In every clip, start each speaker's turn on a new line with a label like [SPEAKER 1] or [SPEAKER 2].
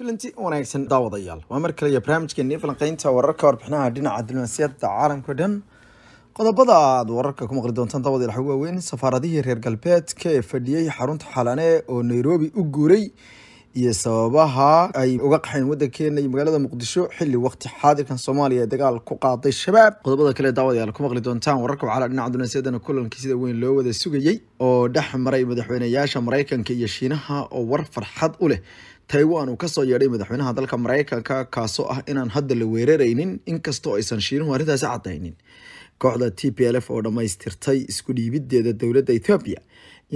[SPEAKER 1] kulanti wanaagsan daawadayaal waa mar kale iyo barnaamijkeennii falanqaynta wararka warbixinaha dhinaca diblomaasiyadda caalamkao dhan qodobada aad wararka ku maqli doontaan daawadayaal waxaa waaweyn safaaradihii reer galbeedka ee fadhiyey xarunta xalane oo nairobi u guuray iyo sababaha ay uga qaxeen waddankeena iyo magaalada muqdisho xilli waqti xaadirkan soomaaliya dagaal ku qaaday shabaab qodobada kale daawadayaal ku maqli doontaan wararka waxaa dhinaca dunaasiyadana kulankii sida weyn loo wada sugayey oo dhex maray madaxweyneyaasha maraykanka iyo shiinaha oo war farxad u leh taiwan uu kasoo yeedhay madaxweynaha dalka mareykanka kaasoo ah inaan hadda la weeraraynin inkastoo aysan shiinuhu arrintaasi cadaynin kooxda t p l f oo dhammaystirtay isku dhiibideeda dowladda ethoobiya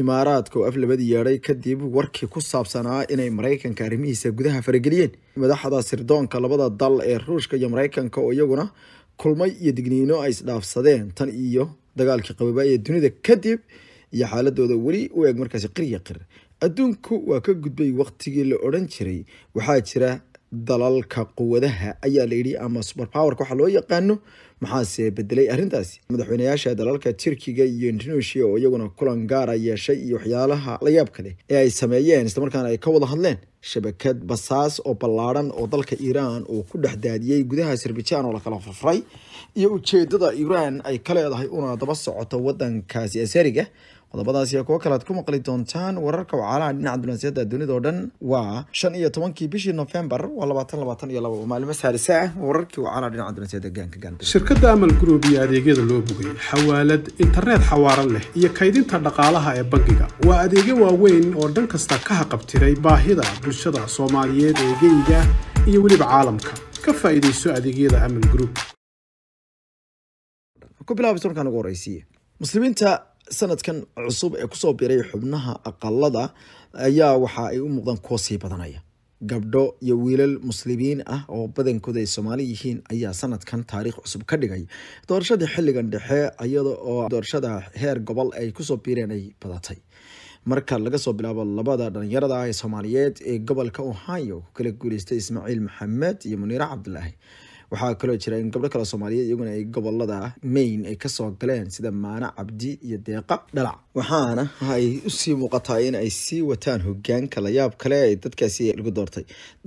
[SPEAKER 1] imaaraadka oo af labadii yeedhay kadib warkii ku saabsanaa inay mareykanka arrimihiisa gudaha farageliyeen madaxda sirdoonka labada dal ee ruushka iyo mareykanka oo iyaguna kulmay iyo digniino ay isdhaafsadeen tan iyo dagaalkii qababa ee dunida kadib iyo xaaladooda weli u eg markaasi qiryaqir adduunku waa ka gudbay waqtigii la odhan jiray waxaa jira dalalka quwadaha ayaa layidhi ama super superpowerka waxa loo yaqaano maxaase bedelay arintaasi madaxweyneyaasha dalalka turkiga iyo indonesia oo iyaguna kulan gaara ah yeeshay iyo waxyaalaha la leh ee ay sameeyeen islamarkaana ay ka wada hadleen shabakad basaas oo ballaadhan oo dalka iiraan uu ku dhex daadiyey gudaha azerbajaan oo lakala furfuray iyo ujeedada iiraan ay ka leedahay una daba socoto wadankaasi asariga qodobadaasi iyo kuwo kale aad ku maqli doontaan wararka wacaalaha dhinaca dunaasiyadda dunida oo dhan waa shan iyo tobankii bishii nofembar waa labaatan labaatan iyo laba maalimo saarisa ah wararkii wacalaha dhinaca dunaasiyadda gaanka gaanta shirkadda amal group iyo adeegyada loo bogay xawaalad internet xawaaran leh iyo kaydinta dhaqaalaha ee bangiga waa adeegyo waaweyn oo dhan kasta ka haqabtiray baahida bulshada soomaaliyeed ee geyga iyo weliba caalamka ka faa'iidayso adeegyada amal group ku bilaabay surkan ugu horeysiiye muslimiinta sanadkan cusub ee kusoo biray xubnaha aqalada ayaa waxa ay u muuqdaan kuwo sii badanaya gabdho iyo wiilal muslimiin ah oo badankooda ay soomaali yihiin ayaa sanadkan taariikh cusub ka dhigay doorashadii xilligan dhexe iyada oo doorashada heer gobol ay kusoo biireen ay badatay marka laga soo bilaabo labada dhalinyarada ee soomaaliyeed ee gobolka ohio ku kala guuleystay ismaaciil maxamed iyo muniire cabdilaahi waxaa kaloo jira in gabdho kale soomaaliyeed iyaguna ay gobolada mayn ay kasoo galeen sida maano cabdi iyo deeqa dhalac waxaana ay usii muuqataa in ay sii wataan hogaanka layaab kale ay dadkaasi lagu doortay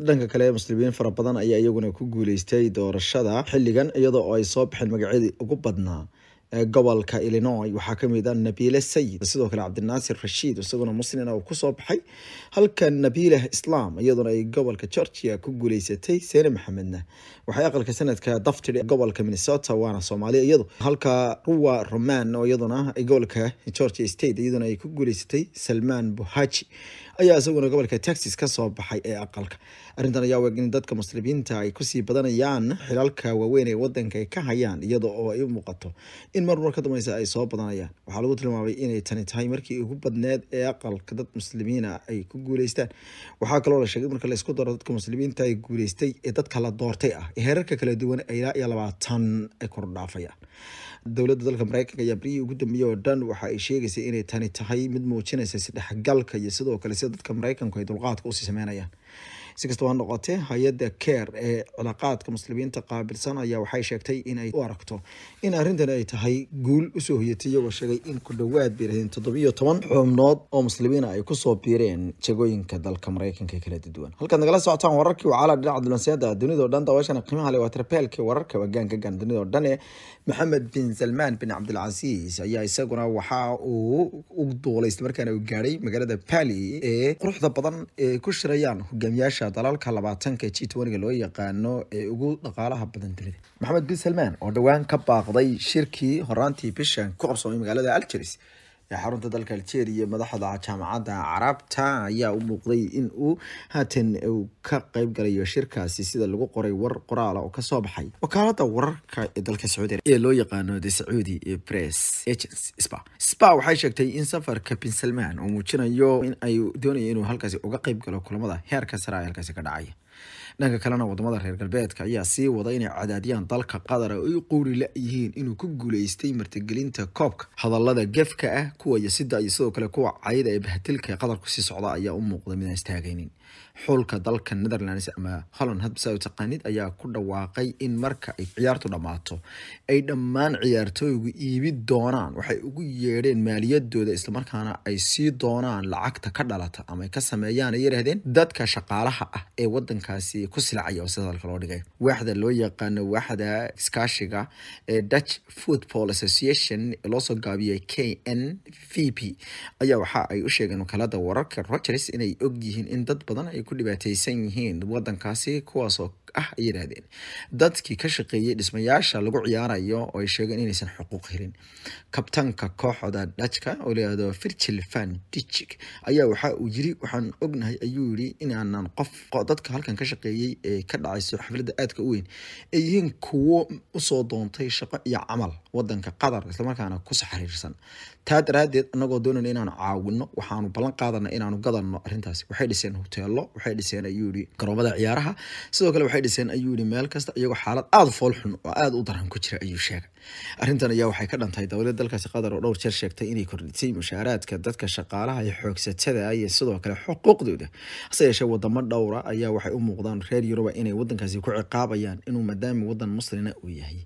[SPEAKER 1] dhanka kale muslimiin fara badan ayaa iyaguna ku guuleystay doorashada xilligan iyadoo ay soo baxeen magacyadii ugu badnaa gobolka illinois waxaa kamid a ah nabiile sayid sidoo kale cabdinaasir rashiid isaguna muslina uu kusoo baxay halka nabiileh islaam iyaduna ay gobolka georgia ku guuleysatay seene maxamedna waxay aqalka sanadka daftidh gobolka minnesota waana soomaaliya iyadu halka ruwa roman oo iyaduna gobolka georgia state iyaduna ay ku guuleysatay salmaan buhaji ayaa isaguna gobolka texas kasoo baxay ee aqalka arrintan ayaa weeg in dadka muslimiinta ay kusii badanayaan xilalka waaweyn ee wadanka ay ka hayaan iyada oo ay u muuqato in marmar ka dambeysa ay soo badanayaan waxaa lagu tilmaamay inay tani tahay markii ugu badneed ee aqalka dad muslimiina ay ku guuleystaan waxaa kaloo la sheegay marka laisku daro dadka muslimiinta ay guuleystay ee dadka la doortay ah ee heerarka kala duwan ilaa iyo labaatan ay kordhaafayaan dowladda dalka maraykanka ayaa baryihii ugu dambeeyey oo dhan waxa ay sheegaysay inay tani tahay mid muujinaysa sidhexgalka iyo sidoo kale sida dadka mareykanku ay dulqaadka usii sameynayaan si kastaba ha noqotee hay-adda care ee cilaaqaadka muslimiinta qaabilsan ayaa waxay sheegtay inay u aragto in arrintan ay tahay guul usoo hoyatay iyagoo sheegay in ku dhowaad bay lahayn toddobiyo toban xubnood oo muslimiina ay kusoo biireen jagooyinka dalka mareykanka kala duwan halkaad nagala socotaan wararkii wacaalaa dhinaca dulmasyada dunidao dhan daawashana qiimaha le waa tarbeelkii wararka wagaan ka gaan dunidao dhan ee maxamed bin salmaan bin cabdilcasiis ayaa isaguna waxa uu u duulaystay markaana uu gaadhay magaalada bali ee quruxda badan ee ku shirayaan hogaamiyaasha dalalka labaatanka g twaniga loo yaqaano ee ugu dhaqaalaha badan dunida maxamed bin salmaan oo dhowaan ka baaqday shirkii horaantii bishan ku qabsoomay magaalada algeris ee xarunta dalka algeria madaxda jaamacadda carabta ayaa u muuqday in uu haatan uu ka galayo shirkaasi sida lagu qoray war qoraala ah oo kasoo baxay wakaalada wararka ee dalka sacuudiya ee loo yaqaano the sacuudi press agency spa spa waxay sheegtay in safarka bin salman uu muujinayo in ay doonaya inuu halkaasi uga qeyb galo kulamada heerka sara ee halkaasi ka dhacay dhanka kalena wadamada reer galbeedka ayaa sii wada inay cadaadiyaan dalka qatar oo ay quuri la-yihiin inuu ku guuleystay martigelinta koobka hadalada gefka ah kuwa yasida iyo sidoo kale kuwa cayda ee bahatilka ee qatarku sii socda ayaa u muuqda midaan istaagaynin xulka dalka netherlands ama holland hadbasa u taqaanid ayaa ku dhawaaqay in marka ay ciyaartu dhammaato ay dhammaan ciyaartooygu iibi doonaan waxay ugu yeedheen maaliyadooda islamarkaana ay sii doonaan lacagta ka dhalata ama ay ka sameeyaan ay yiraahdeen dadka shaqaalaha ah ee wadankaasi ayay ku silacaya oo sidaalka loo dhigay waaxda loo yaqaano waaxda iskaashiga ee dutch football association loosoo gaabiyay k n v p ayaa waxa ay u sheegeen wakaalada wararka rogers inay ogyihiin in dad badan ay ku dhibaateysan yihiin wadankaasi kuwaasoo ah ay yidhaahdeen dadkii ka shaqeeyey dhismayaasha lagu ciyaarayo oo ay sheegeen inaysan xuquuq helin kabtanka kooxda dhajka oo layihahdo virgil van dijig ayaa waxa uu yiri waxaan ognahay ayuu yiri inaanan qof dadka halkan ka shaqeeyay horeeyey ee ka dhacayso xafladda aadka u weyn ay yihiin kuwo usoo doontay shaqo iyo camal wadanka qatar islamarkaana ku saxariirsan taa daraadeed anagoo doonayna inaanu caawino waxaanu ballan qaadana inaanu gadano arintaasi waxay dhiseen hoteelo waxay dhiseen ayuu garoomada ciyaaraha sidoo kale waxay dhiseen ayuu meel kasta iyagoo xaalad aada fool oo aada u daran ku jira ayuu sheegay arrintan ayaa waxay ka dhantay dowlad dalkaasi qatar oo dhowr jeer sheegtay inay kordhisay mushaaraadka dadka shaqaalaha iyo xoogsatada iyo sidoo kale xuquuqdooda hase yeeshee wadamo dhowra ayaa waxay u muuqdaan reer yuruba inay wadankaasi ku ciqaabayaan inuu maadaama wadan muslina uu yahay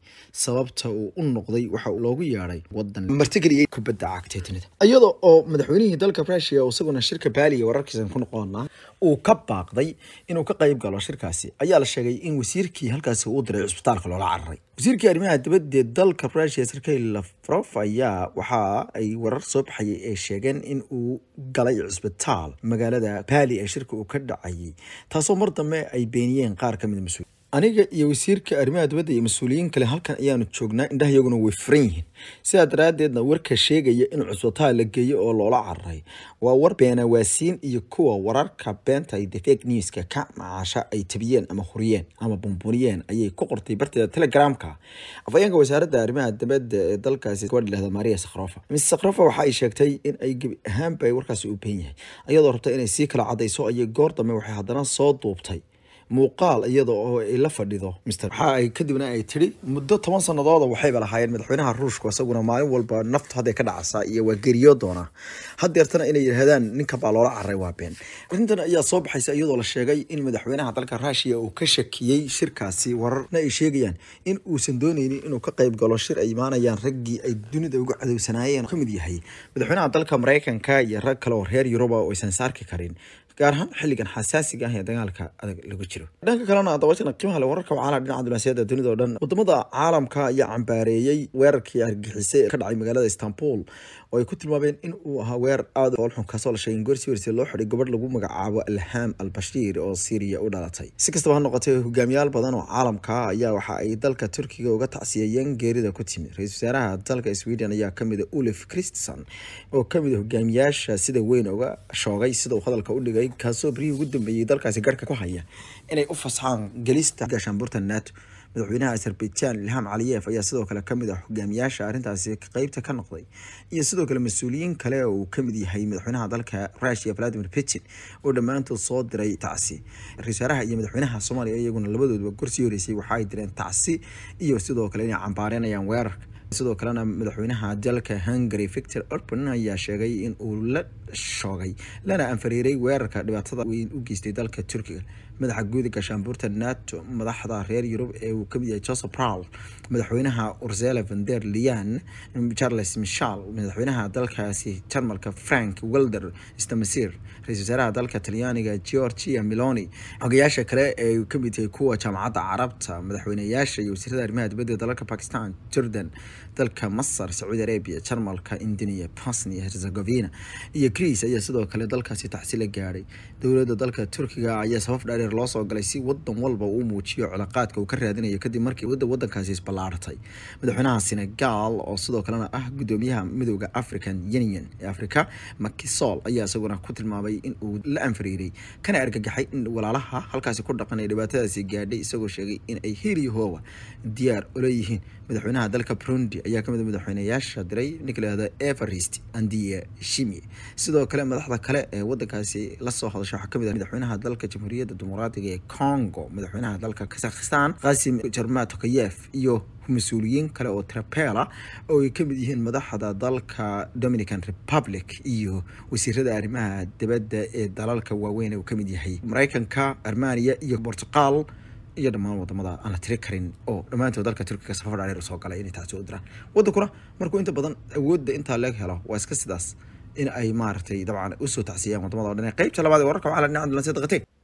[SPEAKER 1] sababta uu u noqday waxa loogu yeedhay wadan martigeliya kubadda cagtee iyada oo madaxweynihii dalka russia isaguna shirka baaliya wararkiisan ku noqoona uu ka baaqday inuu ka qayb galo shirkaasi ayaa la sheegay in wasiirkii halkaasi uu diray cusbitaalka loola cararay wasiirkii arrimaha dibadeed dalka russia sergey lafrof ayaa waxa ay warar soo baxayay ee sheegeen in uu galay cusbitaal magaalada baali ee shirka uu ka dhacayay taasoo mar dambe ay beeniyeen qaar ka mid ah mas-uul aniga iyo wasiirka arrimaha dibadda iyo mas-uuliyiin kale halkan ayaanu joognaa indhahyaguna way furan yihiin sidaa daraaddeedna warka sheegaya in cusbitaal la geeyo oo loola cararay waa war beenawaasiin iyo kuwa wararka beenta iyo defeeg newska ka macaasha ay tabiyeen ama huriyeen ama bumbuniyeen ayay ku qortay barteeda telegramka afayeenka wasaaradda arrimaha dibadda ee dalkaasi gabadh dhahda maria sakhrofa mis sakhrofa waxa ay sheegtay in ay gebi ahaanba ay warkaasi u been yahay iyadoo rabta inay sii kala cadayso ayay goor dambe waxay haddana soo duubtay muuqaal iyada oo ay la fadhido mr waxa ay kadibna ay tidhi muddo toban sanadooda waxayba lahaayeen madaxweynaha ruushku isaguna maalin walba naftu hadday ka dhacaysaa iyo waa geriyo doonaa hadeertana inay yidhaahdaan ninkan baa loola carray waa been arrintan ayaa soo baxaysa iyadoo la sheegay in madaxweynaha dalka ruushiya uu ka shakiyey shirkaasi wararna ay sheegayaan in uusan dooneynin inuu ka qayb galo shir ay imaanayaan raggii ay dunida uga cadowsanaayeen ka yahay madaxweynaha dalka maraykanka iyo rag kale oo reer yuruba oo aysan saarki karin gaar ahaan xilligan xasaasiga ah ee dagaalka adag lagu jiro dhanka kalena dabashana qiimaha la wararka waxaa dhinaca dunaasiyada ah dunida oo dhan wadamada caalamka ayaa cambaareeyey weerarkii argixise ka dhacay magaalada istanbul oo ay ku tilmaameen in uu ahaa weerar aada hoolxun kasoo lashay in goorsi wersi loo xidhay gobadh lagu magacaabo alhaam albashiir oo siiriya u dhalatay si kastaba ha noqotay hogaamiyaal badan oo caalamka ah ayaa waxa ay dalka turkiga uga tacsiyeeyeen geerida ku timi ra-isul wasaaraha dalka sweden ayaa kamida ah ulif christson oo kamid hogaamiyaasha sida weyn uga shoogay sida uu hadalka udhigay kaasoo beryihii ugu dambeeyey dalkaasi garka ku haya inay u fasaxaan gelista gaashaanbuurta nato madaxweynaha azerbaijan ilham caliyef ayaa sidoo kale kamid ah hogaamiyaasha arrintaasi qeybta ka noqday iyo sidoo kale mas-uuliyiin kale uu kamid yahay madaxweynaha dalka rusia valadimir putin oo dhammaantood soo diray tacsi ra-isul iyo madaxweynaha soomaaliya iyaguna labadoodba gorsii horeysay waxa ay direen tacsi iyo sidoo kale inay cambaareenayaan weerarka sidoo kalena madaxweynaha dalka hungary victor orban ayaa sheegay in uu la shoogay lana anfariiray weerarka dhibaatada weyn u geystay dalka turkiga madaxa guud gaashaanbuurta nato madaxda reer yurub ee uu kamid yahay joseph rawl madaxweynaha ursela vander lian charles michal madaxweynaha dalkaasi jarmalka frank welder stamasir ra-isul wasaaraha dalka talyaaniga georgia meloni xogayaasha kale ee uu kamid yahay kuwa jaamacadda carabta madaxweyneyaasha iyo wasiirada arrimaha dibadda dalalka pakistan jordan dalka masar sacuudi arabia jarmalka indiniya bosnia herzegovina iyo ingiriis ayaa sidoo kale dalkaasi taxsi la gaadhay dowladda dalka turkiga ayaa sabab dhaadheer loo soo galay si wadan walba uu muujiyo ciloqaadka uu ka raadinayo kadib markii wadda wadankaasi isballaartay madaxweynaha senegal oo sidoo kalena ah gudoomiyaha midooda african union ee afrika makisol ayaa isaguna ku tilmaamay in uu la anfariiray kana argagaxay in walaalaha halkaasi ku dhaqan ee dhibaatadaasi gaadhay isagoo sheegay in ay heliyahowa diyaar oleeyihiin madaxweynaha dalka brundi ayaa kamid ah madaxweyneyaasha diray ninka lahada everest andiye shimi sidoo kale madaxda kale ee wadankaasi lasoo hadasha waxaa kamid ah madaxweynaha dalka jamhuuriyadda dimuqraadiga ee congo madaxweynaha dalka kazakhistan qasim jarma tokayeef iyo mas-uuliyiin kale oo trapela oo ay kamid yihiin madaxda dalka dominican republic iyo wasiirada arrimaha dibadda ee dalalka waaweyn uu kamid yahay mareykanka armaniya iyo portugal iyo dhammaan wadamada aan tiri karin oo dhammaantood dalka turkiga safar dhaadheer usoo galay inay taasi u diraan wadankuna markuu inta badan awoodda intaa leeg helo waa iska sidaas in ay maaragtay dabcan usoo tacsiyeen wadamada o dhan qeybta labaad ee wararka waxaa la dhinaca ambulansya daqatee